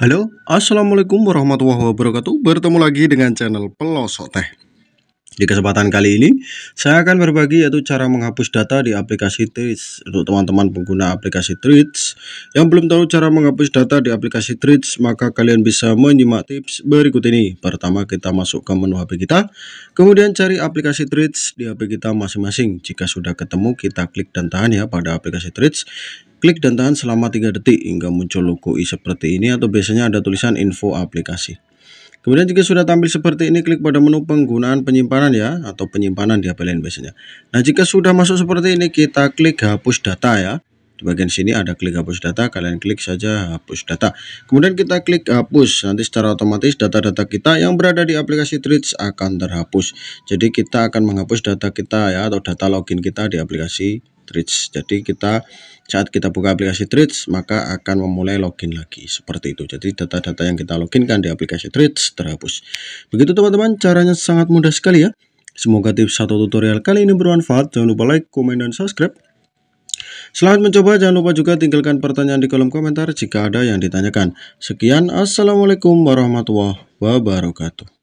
Halo, Assalamualaikum warahmatullahi wabarakatuh Bertemu lagi dengan channel Pelosok Teh Di kesempatan kali ini, saya akan berbagi yaitu cara menghapus data di aplikasi Threads Untuk teman-teman pengguna aplikasi Threads Yang belum tahu cara menghapus data di aplikasi Threads Maka kalian bisa menyimak tips berikut ini Pertama kita masuk ke menu HP kita Kemudian cari aplikasi Threads di HP kita masing-masing Jika sudah ketemu, kita klik dan tahan ya pada aplikasi Threads Klik dan tahan selama 3 detik hingga muncul logo i e seperti ini atau biasanya ada tulisan info aplikasi. Kemudian jika sudah tampil seperti ini, klik pada menu penggunaan penyimpanan ya, atau penyimpanan di HP lain biasanya. Nah, jika sudah masuk seperti ini, kita klik hapus data ya. Di bagian sini ada klik hapus data, kalian klik saja hapus data. Kemudian kita klik hapus, nanti secara otomatis data-data kita yang berada di aplikasi Threads akan terhapus. Jadi kita akan menghapus data kita ya, atau data login kita di aplikasi Trades. Jadi kita saat kita buka aplikasi Trades maka akan memulai login lagi seperti itu. Jadi data-data yang kita loginkan di aplikasi Trades terhapus. Begitu teman-teman, caranya sangat mudah sekali ya. Semoga tips satu tutorial kali ini bermanfaat. Jangan lupa like, komen, dan subscribe. Selamat mencoba, jangan lupa juga tinggalkan pertanyaan di kolom komentar jika ada yang ditanyakan. Sekian, Assalamualaikum warahmatullahi wabarakatuh.